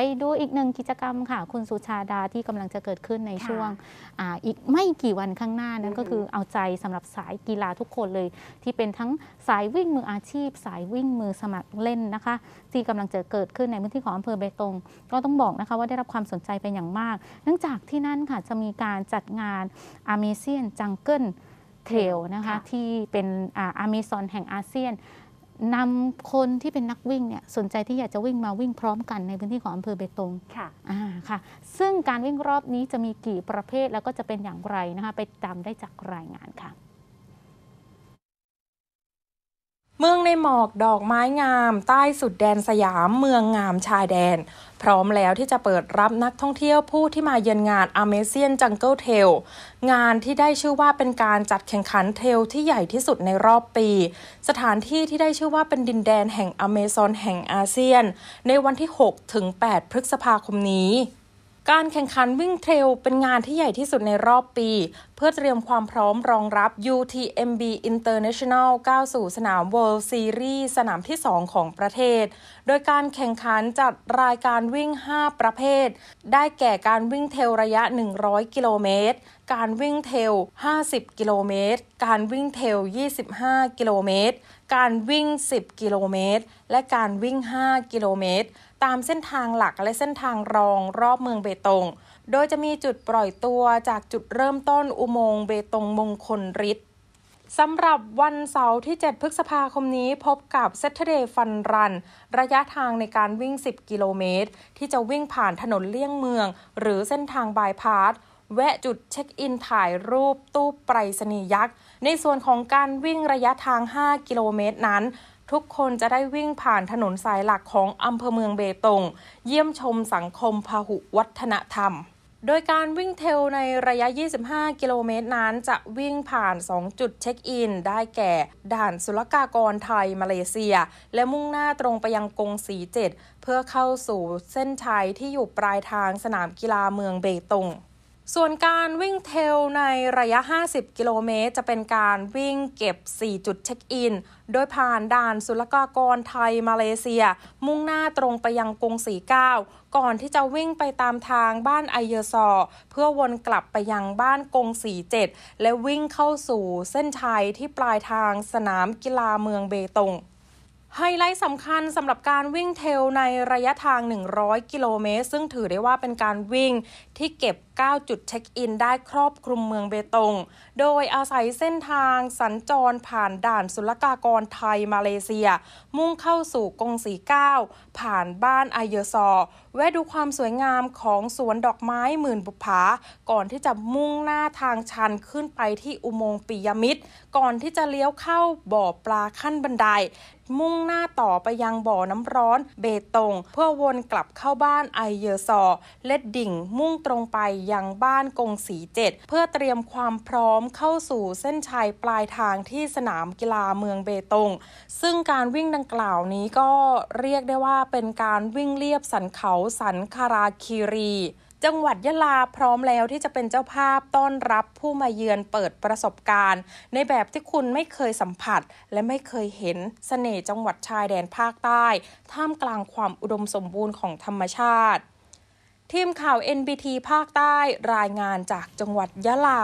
ไปดูอีกหนึ่งกิจกรรมค่ะคุณสุชาดาที่กำลังจะเกิดขึ้นในช่วงออีกไม่กี่วันข้างหน้านั้นก็คือเอาใจสำหรับสายกีฬาทุกคนเลย ที่เป็นทั้งสายวิ่งมืออาชีพ สายวิ่งมือสมัครเล่นนะคะที่กำลังจะเกิดขึ้นในพื้นที่ของอำเภอเบตงก็ต้องบอกนะคะว่าได้รับความสนใจเป็นอย่างมากเนื่องจากที่นั่นค่ะจะมีการจัดงานอาเมเซียนจังเกิลเทลนะคะที่เป็นอาเมซอนแห่งอาเซียนนำคนที่เป็นนักวิ่งเนี่ยสนใจที่อยากจะวิ่งมาวิ่งพร้อมกันในพื้นที่ของอำเภอเบตง ค่ะอ่าค่ะ ซึ่งการวิ่งรอบนี้จะมีกี่ประเภทแล้วก็จะเป็นอย่างไรนะคะไปตามได้จากรายงานค่ะเมืองในหมอกดอกไม้งามใต้สุดแดนสยามเมืองงามชายแดน พร้อมแล้วที่จะเปิดรับนักท่องเที่ยวผู้ที่มาเยือนงาน a m a z i a n Jungle Trail งานที่ได้ชื่อว่าเป็นการจัดแข่งขันเทลที่ใหญ่ที่สุดในรอบปี สถานที่ที่ได้ชื่อว่าเป็นดินแดนแห่งอเมซอนแห่งอาเซียน ในวันที่6ถึง8พฤษภาคมนี้ การแข่งขันวิ่งเทรลเป็นงานที่ใหญ่ที่สุดในรอบปีเพื่อเตรียมความพร้อมรองรับ UTMB International ก้าวสู่สนาม World Series สนามที่ 2 ของประเทศ โดยการแข่งขันจัดรายการวิ่ง 5 ประเภท ได้แก่การวิ่งเทลระยะ 100 กิโลเมตร การวิ่งเทล 50 กิโลเมตร การวิ่งเทล 25 กิโลเมตร การวิ่ง 10 กิโลเมตร และการวิ่ง 5 กิโลเมตร ตามเส้นทางหลักและเส้นทางรองรอบเมืองเบตงโดยจะมีจุดปล่อยตัวจากจุดเริ่มต้นอุโมงค์เบตงมงคลฤทธิ์สำหรับวันเสาร์ที่7พฤษภาคมนี้ พบกับ Saturday Fun Run ระยะทางในการวิ่ง 10 กิโลเมตร ที่จะวิ่งผ่านถนนเลี่ยงเมือง หรือเส้นทางบายพาส แวะจุดเช็คอินถ่ายรูปตู้ไปรษณียักษ์ ในส่วนของการวิ่งระยะทาง 5 กิโลเมตรนั้น ทุกคนจะได้วิ่งผ่านถนนสายหลักของอำเภอเมืองเบตง เยี่ยมชมสังคมพหุวัฒนธรรมโดยการวิ่งเทลในระยะ 25 กิโลเมตรนั้น จะวิ่งผ่าน 2 จุดเช็คอิน ได้แก่ ด่านศุลกากรไทยมาเลเซีย และมุ่งหน้าตรงไปยังกงสีเจ็ดเพื่อเข้าสู่เส้นชัยที่อยู่ปลายทางสนามกีฬาเมืองเบตงส่วนการวิ่งเทลในระยะ 50 กิโลเมตร จะเป็นการวิ่งเก็บ 4 จุดเช็คอิน โดยผ่านด่านศุลกากรไทยมาเลเซีย มุ่งหน้าตรงไปยังกรงสีเก้าก่อนที่จะวิ่งไปตามทางบ้านไอเยอซอ เพื่อวนกลับไปยังบ้านกรงสีเจ็ดและวิ่งเข้าสู่เส้นชัยที่ปลายทางสนามกีฬาเมืองเบตงไฮไลท์สำคัญสำหรับการวิ่งเทลในระยะทาง 100กิโลเมตร ซึ่งถือได้ว่าเป็นการวิ่งที่เก็บ 9 จุดเช็คอินได้ครอบคลุมเมืองเบตง โดยอาศัยเส้นทางสัญจรผ่านด่านศุลกากรไทยมาเลเซีย มุ่งเข้าสู่กงสีเก้าผ่านบ้านไอเยอซอแวะดูความสวยงามของสวนดอกไม้หมื่นบุผา ก่อนที่จะมุ่งหน้าทางชันขึ้นไปที่อุโมงค์ปิยมิตร ก่อนที่จะเลี้ยวเข้าบ่อปลาขั้นบันไดมุ่งหน้าต่อไปยังบ่อน้ำร้อนเบตง เพื่อวนกลับเข้าบ้านไอเยอซอเลดดิ่งมุ่งตรงไปยังบ้านกงสีเจ็ดเพื่อเตรียมความพร้อมเข้าสู่เส้นชัยปลายทางที่สนามกีฬาเมืองเบตง ซึ่งการวิ่งดังกล่าวนี้ก็เรียกได้ว่าเป็นการวิ่งเลียบสันเขาสันคาราคีรีจังหวัดยะลาพร้อมแล้วที่จะเป็นเจ้าภาพต้อนรับผู้มาเยือนเปิดประสบการณ์ ในแบบที่คุณไม่เคยสัมผัสและไม่เคยเห็นสเสน่ห์จังหวัดชายแดนภาคใต้ ท่ามกลางความอุดมสมบูรณ์ของธรรมชาติ ทีมข่าว NBT ภาคใต้รายงานจากจังหวัดยะลา